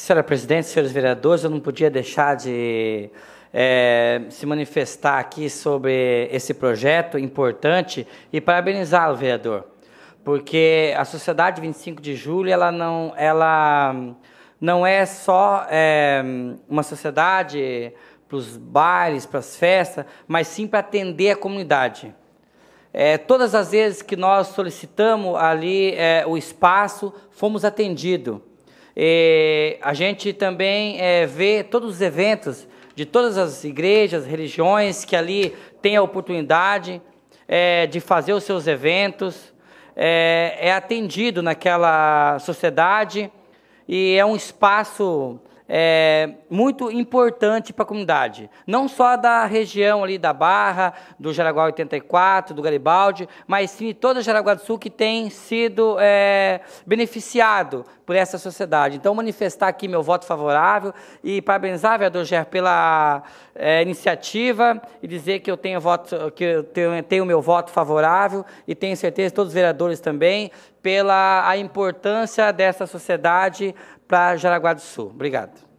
Senhora Presidente, senhores vereadores, eu não podia deixar de é, se manifestar aqui sobre esse projeto importante e parabenizá-lo, vereador, porque a Sociedade 25 de Julho ela não, ela não é só é, uma sociedade para os bailes, para as festas, mas sim para atender a comunidade. É, todas as vezes que nós solicitamos ali é, o espaço, fomos atendidos. E é, a gente também é, vê todos os eventos de todas as igrejas, religiões que ali têm a oportunidade é, de fazer os seus eventos, é, é atendido naquela sociedade e é um espaço é, muito importante para a comunidade. Não só da região ali da Barra, do Jaraguá 84, do Garibaldi, mas sim de toda Jaraguá do Sul que tem sido é, beneficiado por essa sociedade. Então, manifestar aqui meu voto favorável e parabenizar, vereador Ger, pela é, iniciativa e dizer que eu tenho voto, que eu tenho, tenho meu voto favorável e tenho certeza todos os vereadores também pela a importância dessa sociedade para Jaraguá do Sul. Obrigado.